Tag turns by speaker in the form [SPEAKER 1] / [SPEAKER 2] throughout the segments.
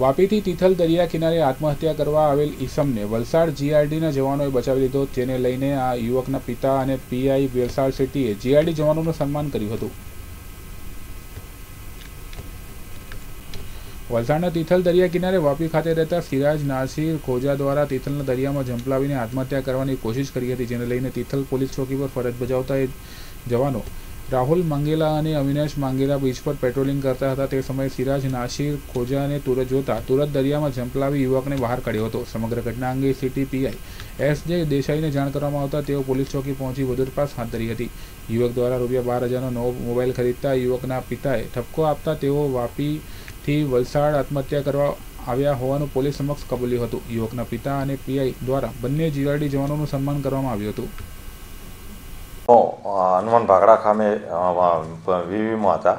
[SPEAKER 1] વાપીથી તિથલ દરિયા કિનારે આત્મહત્યા કરવા આવેલ ઈસમને વલસાડ જીઆરડીના જવાનોએ બચાવી લીધો તેને લઈને આ યુવકના પિતા અને પીઆઈ વલસાડ સિટીએ જીઆરડી જવાનોનું સન્માન કર્યું હતું વલસાડના તિથલ દરિયા કિનારે વાપી ખાતે રહેતા સિરાજ નાસિર ખોજા દ્વારા તિથલના દરિયામાં ઝંપલાવીને આત્મહત્યા કરવાની કોશિશ કરી હતી જેને લઈને તિથલ પોલીસ ચોકી પર ફરજ બજાવતા એ જવાનો રાહુલ માંગેલા અને અવિનાશ માંગેલા બીચ પર પેટ્રોલિંગ કરતા હતા તે સમયે સિરાજ નાસિર ખોજા અને તુરત જોતા તુરત દરિયામાં ઝંપલાવી યુવકને બહાર કાઢ્યો હતો સમગ્ર ઘટના અંગે સિટી પીઆઈ એસ જે દેસાઈને જાણ કરવામાં આવતા તેઓ પોલીસ ચોકી પહોંચી વધુ તપાસ હાથ ધરી હતી યુવક દ્વારા રૂપિયા બાર હજારનો નવો મોબાઈલ ખરીદતા યુવકના પિતાએ ઠપકો આપતા તેઓ વાપીથી વલસાડ આત્મહત્યા કરવા આવ્યા હોવાનું પોલીસ સમક્ષ કબૂલ્યું હતું યુવકના પિતા અને પીઆઈ દ્વારા બંને જીઆરડી જવાનોનું સન્માન કરવામાં આવ્યું હતું
[SPEAKER 2] હનુમાન ભાગડા ખામે વીવીમાં હતા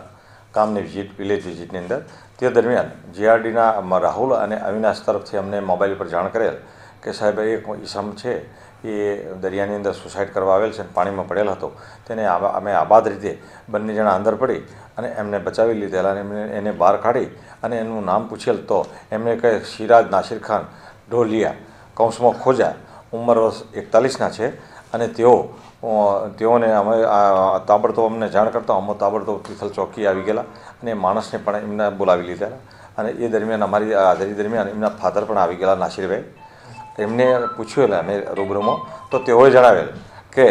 [SPEAKER 2] કામની વિઝિટ વિલેજ વિઝિટની અંદર તે દરમિયાન જીઆરડીના રાહુલ અને અવિનાશ તરફથી અમને મોબાઈલ પર જાણ કરેલ કે સાહેબ એક ઈસમ છે એ દરિયાની અંદર સુસાઇડ કરવા આવેલ છે અને પાણીમાં પડેલ હતો તેને અમે આબાદ રીતે બંને જણા અંદર પડી અને એમને બચાવી લીધેલા અને એમને એને બહાર કાઢી અને એનું નામ પૂછેલ તો એમણે કહે સિરાજ નાસિર ખાન ઢોલિયા કૌંસમાં ખોજા ઉંમર વર્ષ એકતાલીસના છે અને તેઓ તેઓને અમે તાબડતોબ અમને જાણ કરતા અમે તાબડતોબ તિથલ ચોકી આવી ગયેલા અને માણસને પણ એમને બોલાવી લીધેલા અને એ દરમિયાન અમારી હાજરી દરમિયાન એમના ફાધર પણ આવી ગયેલા નાસિરભાઈ એમને પૂછ્યું અમે રૂબરૂમાં તો તેઓએ જણાવેલ કે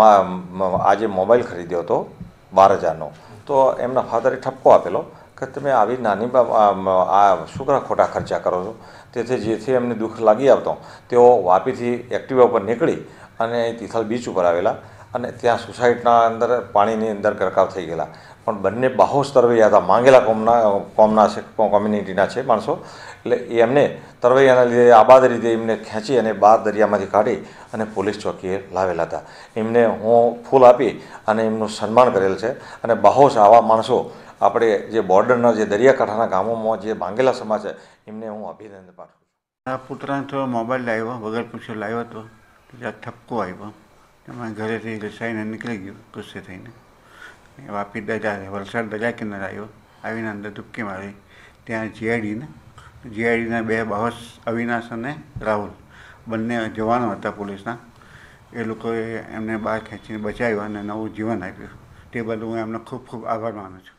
[SPEAKER 2] આજે મોબાઈલ ખરીદ્યો હતો બાર હજારનો તો એમના ફાધરે ઠપકો આપેલો કે તમે આવી નાની આ શુકરા ખોટા ખર્ચા કરો છો તેથી જેથી એમને દુઃખ લાગી આવતો તેઓ વાપીથી એક્ટિવા ઉપર નીકળી અને તિથલ બીચ ઉપર આવેલા અને ત્યાં સુસાઇડના અંદર પાણીની અંદર ગરકાવ થઈ ગયેલા પણ બંને બાહોશ તરવૈયા હતા માંગેલા કોમના કોમના છે કોમ્યુનિટીના છે માણસો એટલે એમને તરવૈયાના લીધે આબાદ રીતે એમને ખેંચી અને બહાર દરિયામાંથી કાઢી અને પોલીસ ચોકીએ લાવેલા હતા એમને હું ફૂલ આપી અને એમનું સન્માન કરેલ છે અને બાહોશ આવા માણસો આપણે જે બોર્ડરના જે દરિયાકાંઠાના ગામોમાં જે માંગેલા સમાજ છે એમને હું અભિનંદન
[SPEAKER 3] પાઠવું આ પુત્રાંત મોબાઈલ લાવ્યો વગર પૂછ્યો લાવ્યો હતો એટલે ઠપકો આવ્યો એમાં ઘરેથી રસાઈને નીકળી ગયો ગુસ્સે થઈને વાપી દજા વલસાડ દજા કિનારે આવ્યો આવીને અંદર ડૂબકી મારી ત્યાં જીઆઈડીને જીઆઈડીના બે બાહસ અવિનાશ અને રાહુલ બંને જવાનો હતા પોલીસના એ લોકોએ એમને બહાર ખેંચીને બચાવ્યો અને નવું જીવન આપ્યું તે બદલ હું એમનો ખૂબ ખૂબ આભાર માનું છું